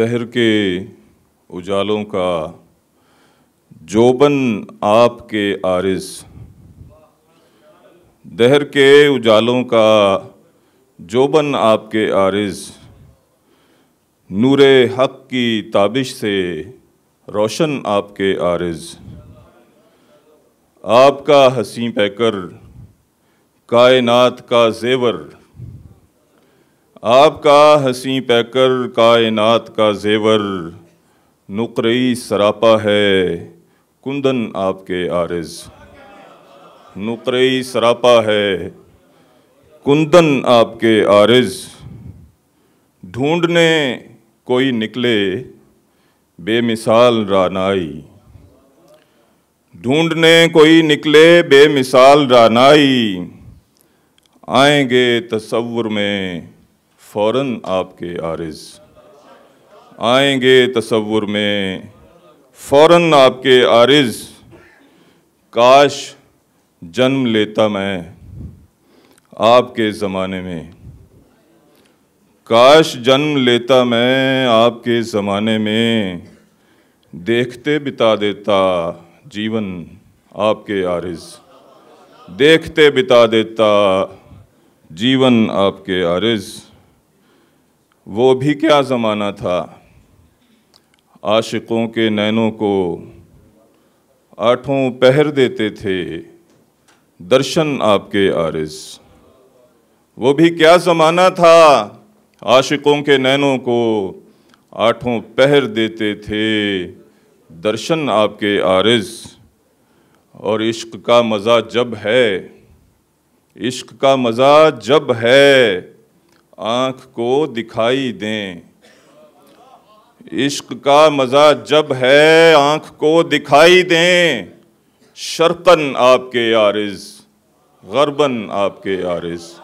दहर के उजालों का जोबन आपके आरिस दहर के उजालों का जोबन आपके आरिस नूर हक की ताबिश से रोशन आपके आरिस आपका हसी पैकर कायनात का जेवर आपका हंसी पैकर कायनात का जेवर नुकरई सरापा है कुंदन आपके आरज नुकरई सरापा है कुंदन आपके आरज ढूंढने कोई निकले बेमिसाल रानाई ढूंढने कोई निकले बेमिसाल रानाई आएंगे तस्वुर में फ़ौर आपके आरज़ आएंगे तस्वुर में फ़ौर आपके आरज़ काश जन्म लेता मैं आपके ज़माने में काश जन्म लेता मैं आपके ज़माने में देखते बिता देता जीवन आपके आरज़ देखते बिता देता जीवन आपके आरज़ वो भी क्या ज़माना था आशिकों के नैनों को आठों पहर देते थे दर्शन आपके आरिस वो भी क्या ज़माना था आशिकों के नैनों को आठों पहर देते थे दर्शन आपके आरिस और इश्क का मज़ा जब है इश्क का मज़ा जब है आँख को दिखाई दें इश्क का मज़ा जब है आँख को दिखाई दें शर्कन आपके यारिस गरबन आपके आरज़